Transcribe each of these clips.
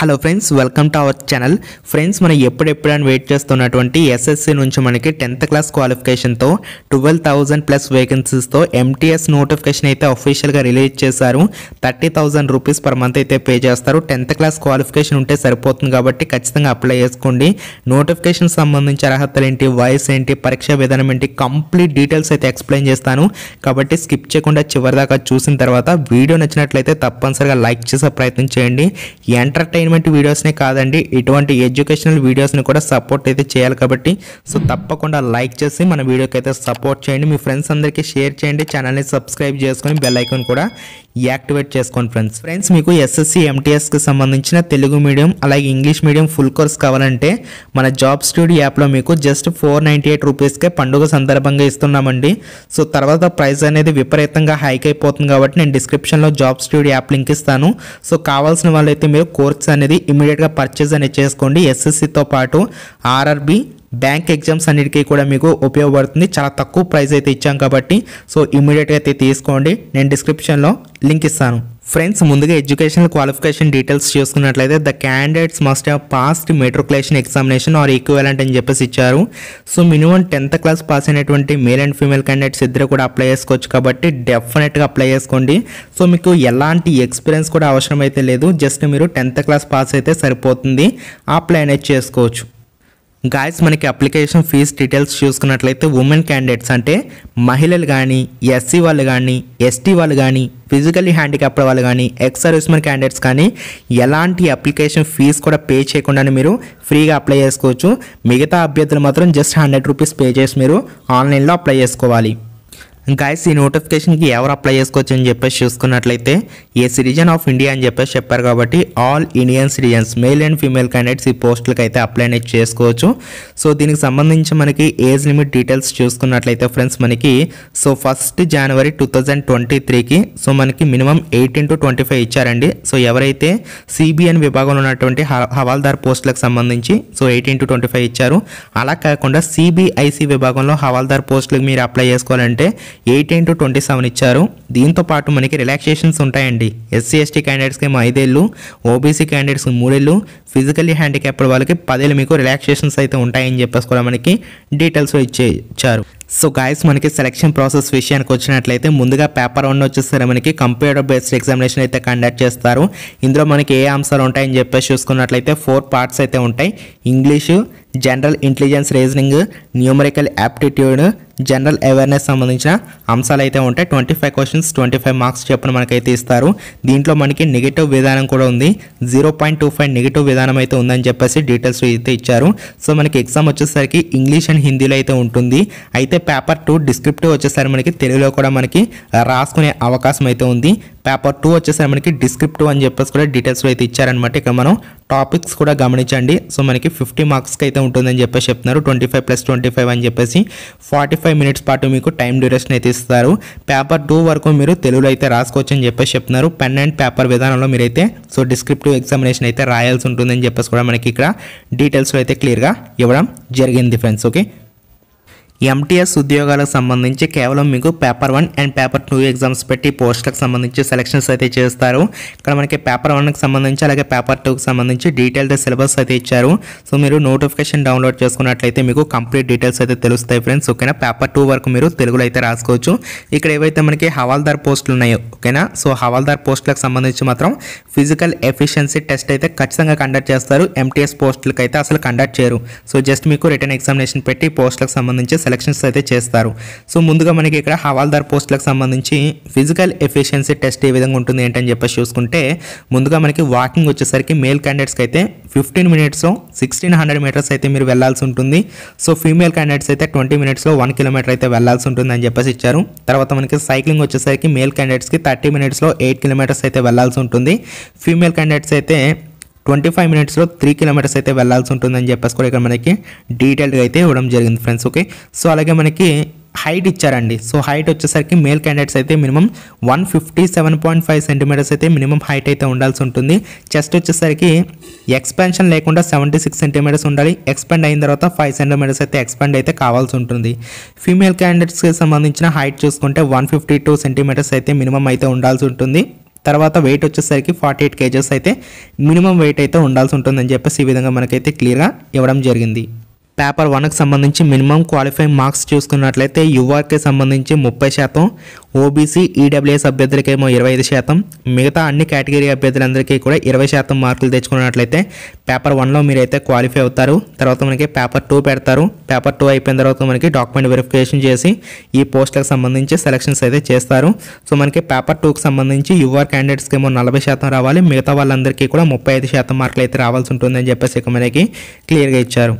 hello friends welcome to our channel friends మనం ఎప్పుడెప్పుడని wait చేస్తున్నటువంటి ఎస్ఎస్సి నుంచి మనకి టెన్త్ క్లాస్ క్వాలిఫికేషన్తో ట్వెల్వ్ థౌజండ్ ప్లస్ వేకెన్సీస్తో ఎంటీఎస్ నోటిఫికేషన్ అయితే అఫీషియల్గా రిలీజ్ చేశారు thirty thousand rupees per month అయితే పే చేస్తారు టెన్త్ క్లాస్ క్వాలిఫికేషన్ ఉంటే సరిపోతుంది కాబట్టి ఖచ్చితంగా అప్లై చేసుకోండి నోటిఫికేషన్ సంబంధించి అర్హతలు ఏంటి వయసు ఏంటి పరీక్ష విధానం ఏంటి కంప్లీట్ డీటెయిల్స్ అయితే ఎక్స్ప్లెయిన్ చేస్తాను కాబట్టి స్కిప్ చేయకుండా చివరిదాకా చూసిన తర్వాత వీడియో నచ్చినట్లయితే తప్పనిసరిగా లైక్ చేసే ప్రయత్నం చేయండి ఎంటర్టైన్ ఎంటర్టైన్మెంట్ వీడియోస్నే కాదండి ఇటువంటి ఎడ్యుకేషనల్ వీడియోస్ని కూడా సపోర్ట్ అయితే చేయాలి కాబట్టి సో తప్పకుండా లైక్ చేసి మన వీడియోకి అయితే సపోర్ట్ చేయండి మీ ఫ్రెండ్స్ అందరికీ షేర్ చేయండి ఛానల్ని సబ్స్క్రైబ్ చేసుకొని బెల్ ఐకాన్ కూడా యాక్టివేట్ చేసుకోండి ఫ్రెండ్స్ ఫ్రెండ్స్ మీకు ఎస్ఎస్సి ఎంటీఎస్కి సంబంధించిన తెలుగు మీడియం అలాగే ఇంగ్లీష్ మీడియం ఫుల్ కోర్స్ కావాలంటే మన జాబ్ స్టూడియో యాప్లో మీకు జస్ట్ ఫోర్ నైంటీ ఎయిట్ రూపీస్కే పండుగ సందర్భంగా ఇస్తున్నామండి సో తర్వాత ప్రైస్ అనేది విపరీతంగా హైక్ అయిపోతుంది కాబట్టి నేను డిస్క్రిప్షన్లో జాబ్ స్టూడియో యాప్ లింక్ ఇస్తాను సో కావాల్సిన వాళ్ళైతే మీరు కోర్స్ అనేది ఇమీడియట్గా పర్చేజ్ అనేది చేసుకోండి ఎస్ఎస్సితో పాటు ఆర్ఆర్బి బ్యాంక్ ఎగ్జామ్స్ అన్నిటికీ కూడా మీకు ఉపయోగపడుతుంది చాలా తక్కువ ప్రైస్ అయితే ఇచ్చాం కాబట్టి సో ఇమీడియట్గా అయితే తీసుకోండి నేను డిస్క్రిప్షన్లో లింక్ ఇస్తాను ఫ్రెండ్స్ ముందుగా ఎడ్యుకేషనల్ క్వాలిఫికేషన్ డీటెయిల్స్ చూసుకున్నట్లయితే the candidates must have passed matriculation examination or equivalent అని చెప్పేసి ఇచ్చారు so minimum tenth class pass అయినటువంటి మేల్ అండ్ ఫీమేల్ క్యాండిడేట్స్ ఇద్దరు కూడా అప్లై చేసుకోవచ్చు కాబట్టి డెఫినెట్గా అప్లై చేసుకోండి సో మీకు ఎలాంటి ఎక్స్పీరియన్స్ కూడా అవసరం అయితే లేదు జస్ట్ మీరు టెన్త్ క్లాస్ పాస్ అయితే సరిపోతుంది అప్లై అనేది చేసుకోవచ్చు గాయస్ మనకి అప్లికేషన్ ఫీజ్ డీటెయిల్స్ చూసుకున్నట్లయితే ఉమెన్ క్యాండిడేట్స్ అంటే మహిళలు కానీ ఎస్సీ వాళ్ళు కానీ ఎస్టీ వాళ్ళు కానీ ఫిజికలీ హ్యాండిక్యాప్డ్ వాళ్ళు కానీ ఎక్స్ సర్వీస్మెన్ క్యాండిడేట్స్ కానీ ఎలాంటి అప్లికేషన్ ఫీజ్ కూడా పే చేయకుండానే మీరు ఫ్రీగా అప్లై చేసుకోవచ్చు మిగతా అభ్యర్థులు మాత్రం జస్ట్ హండ్రెడ్ రూపీస్ పే చేసి మీరు ఆన్లైన్లో అప్లై చేసుకోవాలి గాయస్ ఈ నోటిఫికేషన్కి ఎవరు అప్లై చేసుకోవచ్చు అని చెప్పేసి చూసుకున్నట్లయితే ఏ సిటిజన్ ఆఫ్ ఇండియా అని చెప్పేసి చెప్పారు కాబట్టి all Indian citizens male and female candidates ఈ పోస్టులకు అయితే అప్లై అనేది చేసుకోవచ్చు సో దీనికి సంబంధించి మనకి ఏజ్ లిమిట్ డీటెయిల్స్ చూసుకున్నట్లయితే ఫ్రెండ్స్ మనకి so first January two thousand twenty త్రీకి సో మనకి minimum eighteen to twenty five ఇచ్చారండి సో ఎవరైతే సిబిఎన్ విభాగంలో ఉన్నటువంటి హవాల్దార్ పోస్టులకు సంబంధించి so eighteen to twenty five ఇచ్చారు అలా కాకుండా సిబిఐసి విభాగంలో హవాల్దార్ పోస్టులకు మీరు అప్లై చేసుకోవాలంటే ఎయిటీన్ టు ట్వంటీ సెవెన్ ఇచ్చారు దీంతో పాటు మనకి రిలాక్సేషన్స్ ఉంటాయండి ఎస్సీ ఎస్టీ క్యాండిడేట్స్కి ఐదేళ్ళు ఓబీసీ క్యాండిడేట్స్కి మూడేళ్ళు ఫిజికల్లీ హ్యాండిక్యాప్డ్ వాళ్ళకి పదేళ్ళు మీకు రిలాక్సేషన్స్ అయితే ఉంటాయని చెప్పేసి కూడా మనకి డీటెయిల్స్ ఇచ్చే ఇచ్చారు సో గాయస్ మనకి సెలక్షన్ ప్రాసెస్ విషయానికి వచ్చినట్లయితే ముందుగా పేపర్ వన్ వచ్చేసరి మనకి కంప్యూటర్ బేస్డ్ ఎగ్జామినేషన్ అయితే కండక్ట్ చేస్తారు ఇందులో మనకి ఏ ఆన్సర్ ఉంటాయని చెప్పేసి చూసుకున్నట్లయితే ఫోర్ పార్ట్స్ అయితే ఉంటాయి English general intelligence reasoning numerical aptitude general awareness సంబంధించిన అంశాలు అయితే ఉంటాయి twenty five questions twenty five marks చెప్పిన మనకైతే ఇస్తారు దీంట్లో మనకి నెగిటివ్ విధానం కూడా ఉంది zero point two five negative విధానం అయితే ఉందని చెప్పేసి డీటెయిల్స్ అయితే ఇచ్చారు సో మనకి ఎగ్జామ్ వచ్చేసరికి ఇంగ్లీష్ అండ్ హిందీలో అయితే ఉంటుంది అయితే పేపర్ టూ డిస్క్రిప్టివ్ వచ్చేసరికి మనకి తెలుగులో కూడా మనకి రాసుకునే అవకాశం అయితే ఉంది పేపర్ టూ వచ్చేసరికి మనకి డిస్క్రిప్టివ్ అని చెప్పేసి కూడా డీటెయిల్స్ అయితే ఇచ్చారనమాట ఇక్కడ మనం టాపిక్స్ కూడా గమనించండి సో మనకి ఫిఫ్టీ మార్క్స్కి అయితే ఉంటుందని చెప్పేసి చెప్తున్నారు twenty five plus twenty five అని చెప్పేసి ఫార్టీ ఫైవ్ మినిట్స్ పాటు మీకు టైం డ్యూరేషన్ అయితే ఇస్తారు పేపర్ టూ వరకు మీరు తెలుగులో అయితే రాసుకోవచ్చు అని చెప్పేసి చెప్తున్నారు పెన్ అండ్ పేపర్ విధానంలో మీరైతే సో డిస్క్రిప్టివ్ ఎగ్జామినేషన్ అయితే రాయాల్సి ఉంటుందని చెప్పేసి కూడా మనకి ఇక్కడ డీటెయిల్స్ అయితే క్లియర్గా ఇవ్వడం జరిగింది ఫ్రెండ్స్ ఓకే ఎంటీఎస్ ఉద్యోగాలకు సంబంధించి కేవలం మీకు paper one and paper two exams పెట్టి పోస్టులకు సంబంధించి సెలక్షన్స్ అయితే చేస్తారు ఇక్కడ మనకి పేపర్ వన్కి సంబంధించి అలాగే పేపర్ టూకి సంబంధించి డీటెయిల్ సిలబస్ అయితే ఇచ్చారు సో మీరు నోటిఫికేషన్ డౌన్లోడ్ చేసుకున్నట్లయితే మీకు కంప్లీట్ డీటెయిల్స్ అయితే తెలుస్తాయి ఫ్రెండ్స్ ఓకేనా పేపర్ టూ వరకు మీరు తెలుగులో అయితే రాసుకోవచ్చు ఇక్కడ ఏవైతే మనకి హవాల్దార్ పోస్టులు ఉన్నాయో ఓకేనా సో హవాల్దార్ పోస్టులకు సంబంధించి మాత్రం ఫిజికల్ ఎఫిషియన్సీ టెస్ట్ అయితే ఖచ్చితంగా కండక్ట్ చేస్తారు ఎంటీఎస్ పోస్టులకు అయితే అసలు కండక్ట్ చేయరు సో జస్ట్ మీకు రిటర్న్ ఎగ్జామినేషన్ పెట్టి పోస్టులకు సంబంధించి సెలక్షన్స్ అయితే చేస్తారు సో ముందుగా మనకి ఇక్కడ హవాల్దార్ పోస్టులకు సంబంధించి ఫిజికల్ ఎఫిషియన్సీ టెస్ట్ ఏ విధంగా ఉంటుంది ఏంటని చెప్పేసి చూసుకుంటే ముందుగా మనకి వాకింగ్ వచ్చేసరికి మేల్ క్యాండిడేట్స్కి అయితే fifteen minutes sixteen hundred metres అయితే మీరు వెళ్లాల్సి ఉంటుంది సో ఫీమేల్ క్యాండిడేట్స్ అయితే ట్వంటీ మినిట్స్లో వన్ కిలోమీటర్ అయితే వెళ్లాల్సి ఉంటుంది అని చెప్పేసి ఇచ్చారు తర్వాత మనకి సైక్లింగ్ వచ్చేసరికి మేల్ క్యాండిడేట్స్కి థర్టీ మినిట్స్లో ఎయిట్ కిలోమీటర్స్ అయితే వెళ్లాల్సి ఉంటుంది ఫీమేల్ క్యాండిడేట్స్ అయితే ట్వంటీ ఫైవ్ మినిట్స్లో త్రీ కిలోమీటర్స్ అయితే వెళ్లాల్సి ఉంటుందని చెప్పేసి కూడా ఇక్కడ మనకి డీటెయిల్గా అయితే ఇవ్వడం జరిగింది ఫ్రెండ్స్ ఓకే సో అలాగే మనకి హైట్ ఇచ్చారండి సో హైట్ వచ్చేసరికి మేల్ క్యాండిడేట్స్ అయితే minimum one fifty seven point five centimetres అయితే మినిమం హైట్ అయితే ఉండాల్సి ఉంటుంది చెస్ట్ వచ్చేసరికి ఎక్స్పెన్షన్ లేకుండా సెవెంటీ సిక్స్ సెంటీమీటర్స్ ఉండాలి ఎక్స్పెండ్ అయిన తర్వాత ఫైవ్ సెంటీమీటర్స్ అయితే ఎక్స్పెండ్ అయితే కావాల్సి ఉంటుంది ఫీమేల్ క్యాండిడేట్స్కి సంబంధించిన హైట్ చూసుకుంటే వన్ ఫిఫ్టీ టూ సెంటీమీటర్స్ అయితే మినిమం అయితే ఉండాల్సి ఉంటుంది తర్వాత వెయిట్ వచ్చేసరికి ఫార్టీ ఎయిట్ కేజెస్ అయితే మినిమం వెయిట్ అయితే ఉండాల్సి ఉంటుందని చెప్పేసి ఈ విధంగా మనకైతే క్లియర్గా ఇవ్వడం జరిగింది పేపర్ వన్కి సంబంధించి మినిమం క్వాలిఫై మార్క్స్ చూసుకున్నట్లయితే యువర్కి సంబంధించి ముప్పై శాతం ఓబీసీ ఈడబ్ల్యూఎస్ అభ్యర్థులకేమో ఇరవై ఐదు శాతం మిగతా అన్ని కేటగిరీ అభ్యర్థులందరికీ కూడా ఇరవై శాతం మార్కులు తెచ్చుకున్నట్లయితే పేపర్ వన్లో మీరు అయితే క్వాలిఫై అవుతారు తర్వాత మనకి పేపర్ టూ పెడతారు పేపర్ టూ అయిపోయిన తర్వాత మనకి డాక్యుమెంట్ వెరిఫికేషన్ చేసి ఈ పోస్టులకు సంబంధించి సెలక్షన్స్ అయితే చేస్తారు సో మనకి పేపర్ టూకి సంబంధించి యువర్ క్యాండిడేట్స్కి ఏమో నలభై శాతం రావాలి మిగతా వాళ్ళందరికీ కూడా ముప్పై ఐదు శాతం మార్కులు అయితే రావాల్సి ఉంటుందని చెప్పేసి ఇక మనకి క్లియర్గా ఇచ్చారు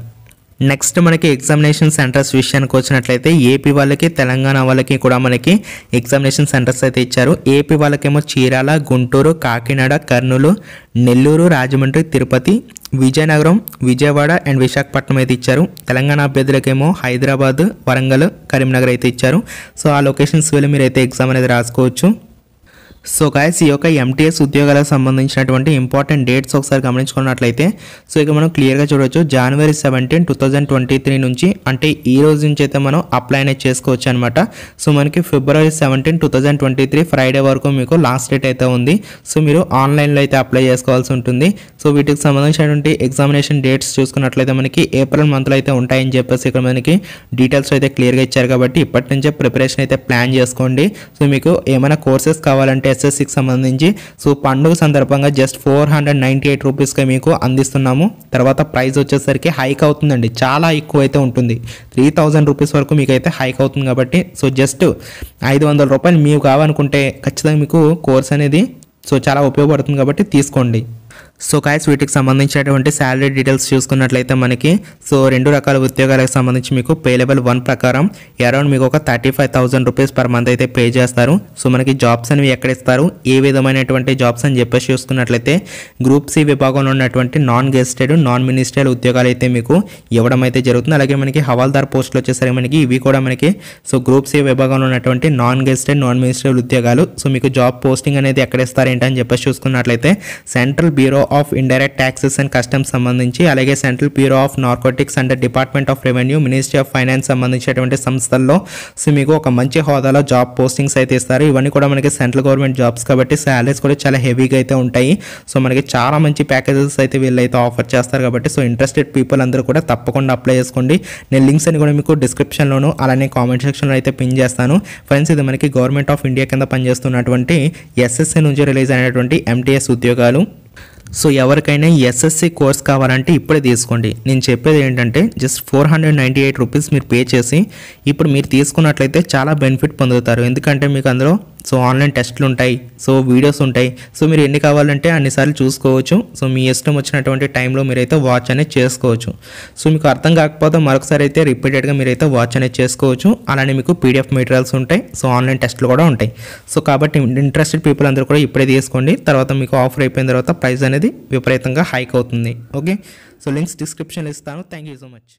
నెక్స్ట్ మనకి ఎగ్జామినేషన్ సెంటర్స్ విషయానికి వచ్చినట్లయితే ఏపీ వాళ్ళకి తెలంగాణ వాళ్ళకి కూడా మనకి ఎగ్జామినేషన్ సెంటర్స్ అయితే ఇచ్చారు ఏపీ వాళ్ళకేమో చీరాల గుంటూరు కాకినాడ కర్నూలు నెల్లూరు రాజమండ్రి తిరుపతి విజయనగరం విజయవాడ అండ్ విశాఖపట్నం అయితే ఇచ్చారు తెలంగాణ అభ్యర్థులకేమో హైదరాబాద్ వరంగల్ కరీంనగర్ అయితే ఇచ్చారు సో ఆ లొకేషన్స్ వెళ్ళి మీరు అయితే ఎగ్జామ్ అనేది రాసుకోవచ్చు సో గాయస్ ఈ యొక్క ఎంటీఎస్ ఉద్యోగాలకు సంబంధించినటువంటి ఇంపార్టెంట్ డేట్స్ ఒకసారి గమనించుకున్నట్లయితే సో ఇక మనం క్లియర్గా చూడవచ్చు January seventeen two thousand twenty three నుంచి అంటే ఈ రోజు నుంచి అయితే మనం అప్లై అనేది చేసుకోవచ్చు అనమాట సో మనకి February seventeen two thousand twenty three Friday వరకు మీకు లాస్ట్ డేట్ అయితే ఉంది సో మీరు ఆన్లైన్లో అయితే అప్లై చేసుకోవాల్సి ఉంటుంది సో వీటికి సంబంధించినటువంటి ఎగ్జామినేషన్ డేట్స్ చూసుకున్నట్లయితే మనకి ఏప్రిల్ మంత్లో అయితే ఉంటాయని చెప్పేసి ఇక్కడ మనకి డీటెయిల్స్ అయితే క్లియర్గా ఇచ్చారు కాబట్టి ఇప్పటి నుంచే ప్రిపరేషన్ అయితే ప్లాన్ చేసుకోండి సో మీకు ఏమైనా కోర్సెస్ కావాలంటే ఎస్ఎస్సికి సంబంధించి సో పండుగ సందర్భంగా just four hundred ninety eight రూపీస్కే మీకు అందిస్తున్నాము తర్వాత ప్రైస్ వచ్చేసరికి హైక్ అవుతుందండి చాలా ఎక్కువ అయితే ఉంటుంది త్రీ థౌజండ్ రూపీస్ వరకు మీకు అయితే హైక్ అవుతుంది కాబట్టి సో జస్ట్ ఐదు వందల రూపాయలు మీకు కావాలనుకుంటే ఖచ్చితంగా మీకు కోర్స్ అనేది సో చాలా ఉపయోగపడుతుంది కాబట్టి తీసుకోండి సో కాయస్ వీటికి సంబంధించినటువంటి శాలరీ డీటెయిల్స్ చూసుకున్నట్లయితే మనకి సో రెండు రకాల ఉద్యోగాలకు సంబంధించి మీకు పే లెవెల్ వన్ ప్రకారం అరౌండ్ మీకు ఒక thirty five thousand rupees per month అయితే పే చేస్తారు సో మనకి జాబ్స్ అనేవి ఎక్కడ ఇస్తారు ఏ విధమైనటువంటి జాబ్స్ అని చెప్పేసి చూసుకున్నట్లయితే గ్రూప్ సి విభాగంలో ఉన్నటువంటి నాన్ గెస్టెడ్ నాన్ మినిస్ట్రియల్ ఉద్యోగాలు అయితే మీకు ఇవ్వడం అయితే జరుగుతుంది అలాగే మనకి హవాల్దార్ పోస్టులు వచ్చేసరికి మనకి ఇవి కూడా మనకి సో గ్రూప్ సి విభాగంలో ఉన్నటువంటి నాన్ గెస్టెడ్ నాన్ మినిస్ట్రియల్ ఉద్యోగాలు సో మీకు జాబ్ పోస్టింగ్ అనేది ఎక్కడ ఇస్తారు ఏంటని చెప్పేసి చూసుకున్నట్లయితే central bureau of indirect taxes and customs సంబంధించి అలాగే central bureau of narcotics and department of revenue ministry of finance సంబంధించినటువంటి సంస్థల్లో సో మీకు ఒక మంచి హోదాలో జాబ్ పోస్టింగ్స్ అయితే ఇస్తారు ఇవన్నీ కూడా మనకి సెంట్రల్ గవర్నమెంట్ జాబ్స్ కాబట్టి శాలరీస్ కూడా చాలా హెవీగా అయితే ఉంటాయి సో మనకి చాలా మంచి ప్యాకేజెస్ అయితే వీళ్ళైతే ఆఫర్ చేస్తారు కాబట్టి సో ఇంట్రెస్టెడ్ పీపుల్ అందరూ కూడా తప్పకుండా అప్లై చేసుకోండి నేను లింక్స్ అని కూడా మీకు డిస్క్రిప్షన్లోను అలానే కామెంట్ సెక్షన్లో అయితే పిన్ చేస్తాను ఫ్రెండ్స్ ఇది మనకి గవర్నమెంట్ ఆఫ్ ఇండియా కింద పనిచేస్తున్నటువంటి ఎస్ఎస్ఏ నుంచి రిలీజ్ అయినటువంటి ఎంటీఎస్ ఉద్యోగాలు సో ఎవరికైనా ఎస్ఎస్సి కోర్స్ కావాలంటే ఇప్పుడే తీసుకోండి నేను చెప్పేది ఏంటంటే just four hundred ninety eight rupees మీరు పే చేసి ఇప్పుడు మీరు తీసుకున్నట్లయితే చాలా బెనిఫిట్ పొందుతారు ఎందుకంటే మీకు అందులో సో ఆన్లైన్ టెస్ట్లు ఉంటాయి సో వీడియోస్ ఉంటాయి సో మీరు ఎన్ని కావాలంటే అన్నిసార్లు చూసుకోవచ్చు సో మీ ఇష్టం వచ్చినటువంటి టైంలో మీరైతే వాచ్ అనేది చేసుకోవచ్చు సో మీకు అర్థం కాకపోతే మరొకసారి అయితే రిపీటెడ్గా మీరైతే వాచ్ అనేది చేసుకోవచ్చు అలానే మీకు పీడిఎఫ్ మెటీరియల్స్ ఉంటాయి సో ఆన్లైన్ టెస్ట్లు కూడా ఉంటాయి సో కాబట్టి ఇంట్రెస్టెడ్ పీపుల్ అందరూ కూడా ఇప్పుడే తీసుకోండి తర్వాత మీకు ఆఫర్ అయిపోయిన తర్వాత ప్రైస్ అనేది విపరీతంగా హైక్ అవుతుంది ఓకే సో లింక్స్ డిస్క్రిప్షన్ ఇస్తాను థ్యాంక్ యూ సో మచ్